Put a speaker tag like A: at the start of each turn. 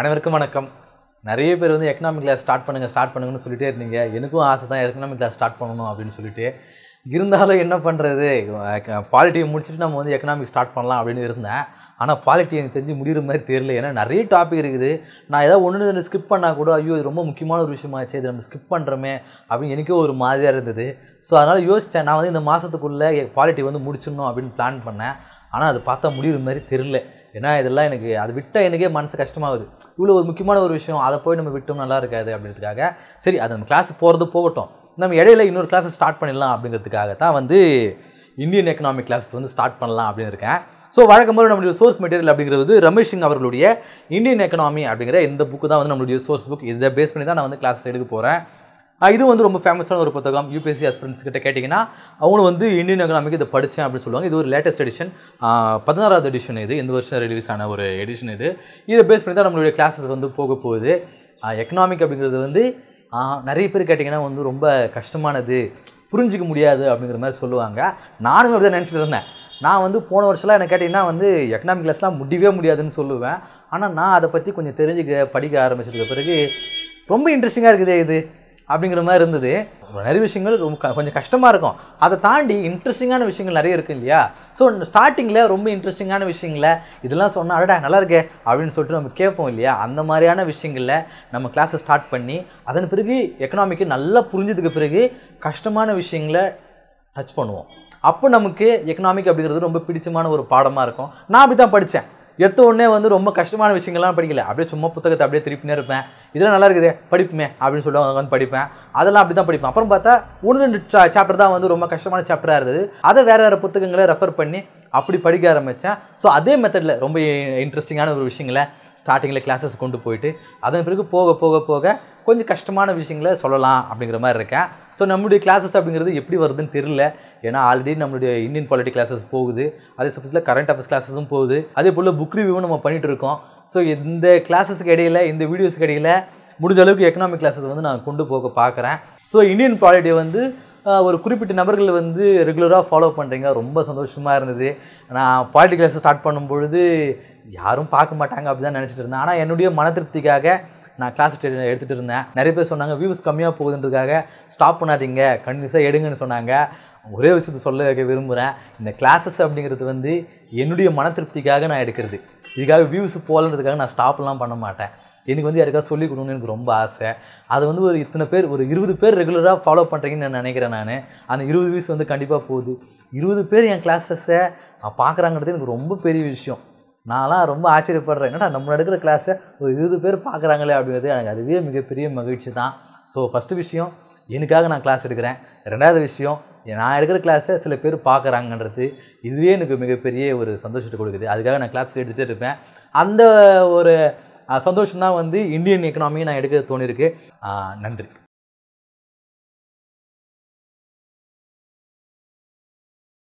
A: அனைவருக்கும் வணக்கம் நிறைய பேர் வந்து எக்கனாமிக் கிளாஸ் ஸ்டார்ட் பண்ணுங்கள் ஸ்டார்ட் பண்ணுங்கன்னு சொல்லிட்டே இருந்தீங்க எனக்கும் ஆசை தான் எக்கனாமிக் கிளாஸ் ஸ்டார்ட் பண்ணணும் அப்படின்னு சொல்லிட்டு இருந்தாலும் என்ன பண்ணுறது பாலிட்டியை முடிச்சுட்டு நம்ம வந்து எக்கனாமிக் ஸ்டார்ட் பண்ணலாம் அப்படின்னு இருந்தேன் ஆனால் பாலிட்டி எனக்கு தெரிஞ்சு முடிகிற மாதிரி தெரியல ஏன்னா நிறைய டாபிக் இருக்குது நான் ஏதாவது ஒன்று ஒன்று ஸ்கிப் பண்ணால் கூட ஐயோ இது ரொம்ப முக்கியமான ஒரு விஷயமாச்சு இது நம்ம ஸ்கிப் பண்ணுறோமே அப்படின்னு எனக்கே ஒரு மாதிரியாக இருந்தது ஸோ அதனால் யோசித்தேன் நான் வந்து இந்த மாதத்துக்குள்ளே பாலிட்டி வந்து முடிச்சிடணும் அப்படின்னு பிளான் பண்ணேன் ஆனால் அது பார்த்தா முடிகிற மாதிரி தெரில ஏன்னா இதெல்லாம் எனக்கு அது விட்டால் எனக்கே மனசு கஷ்டமாகுது இவ்வளோ ஒரு முக்கியமான ஒரு விஷயம் அதை போய் நம்ம விட்டோம் நல்லா இருக்காது அப்படின்றதுக்காக சரி அது நம்ம கிளாஸ் போகிறது போகட்டும் நம்ம இடையில இன்னொரு கிளாஸை ஸ்டார்ட் பண்ணிடலாம் அப்படிங்கிறதுக்காக தான் வந்து இந்தியன் எக்கனாமிக் கிளாஸ் வந்து ஸ்டார்ட் பண்ணலாம் அப்படின்னு இருக்கேன் ஸோ வழக்கம் போது நம்மளுடைய சோர்ஸ் மெட்டீரியல் அப்படிங்கிறது ரமேஷ் சிங் அவர்களுடைய இந்தியன் எக்கனாமி அப்படிங்கிற இந்த புக்கு தான் வந்து நம்மளுடைய சோர்ஸ் புக் இதை பேஸ் பண்ணி தான் நான் வந்து கிளாஸ் எடுக்க போகிறேன் இது வந்து ரொம்ப ஃபேமஸான ஒரு புத்தகம் யூபிஎஸ்சி அஸ்பிரன்ஸ் கிட்ட கேட்டிங்கன்னா அவங்களும் வந்து இந்தியன் எக்கனாமிக்கு இதை படித்தேன் அப்படின்னு சொல்லுவாங்க இது ஒரு லேட்டஸ்ட் எடிஷன் பதினாறாவது எடிஷன் இது இந்த வருஷம் ரிலீஸ் ஆன ஒரு எடிஷன் இது இதை பேஸ் பண்ணி தான் நம்மளுடைய கிளாஸஸ் வந்து போக போகுது எக்கனாமிக் அப்படிங்கிறது வந்து நிறைய பேர் கேட்டிங்கன்னா வந்து ரொம்ப கஷ்டமானது புரிஞ்சிக்க முடியாது அப்படிங்கிற மாதிரி சொல்லுவாங்க நானும் அப்படி தான் நினச்சிட்டு இருந்தேன் நான் வந்து போன வருஷம்லாம் எனக்கு கேட்டிங்கன்னா வந்து எக்கனாமிக் கிளாஸ்லாம் முடியவே முடியாதுன்னு சொல்லுவேன் ஆனால் நான் அதை பற்றி கொஞ்சம் தெரிஞ்சுக்க படிக்க ஆரம்பிச்சதுக்கு பிறகு ரொம்ப இன்ட்ரெஸ்டிங்காக இருக்குது இது அப்படிங்கிற மாதிரி இருந்தது நிறைய விஷயங்கள் ரொம்ப கொஞ்சம் கஷ்டமாக இருக்கும் அதை தாண்டி இன்ட்ரெஸ்டிங்கான விஷயங்கள் நிறைய இருக்குது இல்லையா ஸோ ஸ்டார்டிங்கில் ரொம்ப இன்ட்ரெஸ்டிங்கான விஷயங்கள இதெல்லாம் சொன்னால் அடடா நல்லா இருக்கே அப்படின்னு சொல்லிட்டு நம்ம கேட்போம் இல்லையா அந்த மாதிரியான விஷயங்களில் நம்ம கிளாஸை ஸ்டார்ட் பண்ணி அதன் பிறகு எக்கனாமிக்கு நல்லா புரிஞ்சதுக்கு பிறகு கஷ்டமான விஷயங்களை டச் பண்ணுவோம் அப்போ நமக்கு எக்கனாமிக் அப்படிங்கிறது ரொம்ப பிடிச்சமான ஒரு பாடமாக இருக்கும் நான் அப்படி தான் படித்தேன் எடுத்த உடனே வந்து ரொம்ப கஷ்டமான விஷயங்கள்லாம் படிக்கல அப்படியே சும்மா புத்தகத்தை அப்படியே திருப்பினே இருப்பேன் இதெல்லாம் நல்லா இருக்குது படிப்புமே அப்படின்னு சொல்லுவாங்க வந்து படிப்பேன் அதெல்லாம் அப்படி தான் படிப்பேன் அப்புறம் பார்த்தா ஒன்று ரெண்டு சாப்டர் தான் வந்து ரொம்ப கஷ்டமான சாப்டராக இருந்தது அதை வேறு வேறு புத்தகங்களை ரெஃபர் பண்ணி அப்படி படிக்க ஆரம்பித்தேன் ஸோ அதே மெத்தடில் ரொம்ப இன்ட்ரெஸ்டிங்கான ஒரு விஷயங்களை ஸ்டார்டிங்கில் கிளாஸஸ் கொண்டு போயிட்டு அதன் பிறகு போக போக போக கொஞ்சம் கஷ்டமான விஷயங்களை சொல்லலாம் அப்படிங்கிற மாதிரி இருக்கேன் ஸோ நம்மளுடைய கிளாஸஸ் அப்படிங்கிறது எப்படி வருதுன்னு தெரில ஏன்னா ஆல்ரெடி நம்மளுடைய இந்தியன் பாலிட்டி கிளாஸஸ் போகுது அதே சமயத்தில் கரண்ட் அஃபேர்ஸ் கிளாஸஸும் போகுது அதே போல் புக் ரிவ்யூவும் நம்ம பண்ணிகிட்டு இருக்கோம் ஸோ இந்த கிளாஸஸுக்கு இடையில் இந்த வீடியோஸ்க்கு இடையில் முடிஞ்ச அளவுக்கு எக்கனாமிக் கிளாஸஸ் வந்து நான் கொண்டு போக பார்க்குறேன் ஸோ இந்தியன் பாலிட்டியை வந்து ஒரு குறிப்பிட்ட நபர்கள் வந்து ரெகுலராக ஃபாலோ பண்ணுறீங்க ரொம்ப சந்தோஷமாக இருந்தது நான் பாலிட்டி கிளாஸ் ஸ்டார்ட் பண்ணும்பொழுது யாரும் பார்க்க மாட்டாங்க அப்படி தான் நினச்சிட்டு இருந்தேன் ஆனால் என்னுடைய மன திருப்திக்காக நான் கிளாஸ் எடுத்துகிட்டு இருந்தேன் நிறைய பேர் சொன்னாங்க வியூஸ் கம்மியாக போகுதுன்றதுக்காக ஸ்டாப் பண்ணாதீங்க கன்வியூஸாக எடுங்கன்னு சொன்னாங்க ஒரே விஷயத்தை சொல்ல விரும்புகிறேன் இந்த கிளாஸஸ் அப்படிங்கிறது வந்து என்னுடைய மன திருப்திக்காக நான் எடுக்கிறது இதுக்காக வியூஸ் போகலன்றதுக்காக நான் ஸ்டாப்லாம் பண்ண மாட்டேன் எனக்கு வந்து யாருக்காவது சொல்லிக் கொடுக்கணும்னு எனக்கு ரொம்ப ஆசை அது வந்து ஒரு இத்தனை பேர் ஒரு இருபது பேர் ரெகுலராக ஃபாலோ பண்ணுறீங்கன்னு நான் நினைக்கிறேன் நான் அந்த இருபது வீஸ் வந்து கண்டிப்பாக போகுது இருபது பேர் என் கிளாஸஸை பார்க்குறாங்கிறது எனக்கு ரொம்ப பெரிய விஷயம் நான்லாம் ரொம்ப ஆச்சரியப்படுறேன் என்னடா நம்ம எடுக்கிற கிளாஸை ஒரு இருபது பேர் பார்க்குறாங்களே அப்படிங்கிறது எனக்கு அதுவே மிகப்பெரிய மகிழ்ச்சி தான் ஸோ ஃபஸ்ட்டு விஷயம் எனக்காக நான் கிளாஸ் எடுக்கிறேன் ரெண்டாவது விஷயம் நான் எடுக்கிற கிளாஸை சில பேர் பார்க்குறாங்கன்றது இதுவே எனக்கு மிகப்பெரிய ஒரு சந்தோஷத்தை கொடுக்குது அதுக்காக நான் கிளாஸ் எடுத்துகிட்டே இருப்பேன் அந்த ஒரு சந்தோஷம் தான் வந்து இந்தியன் எக்கனாமியை நான் எடுக்க தோணிருக்கு நன்றி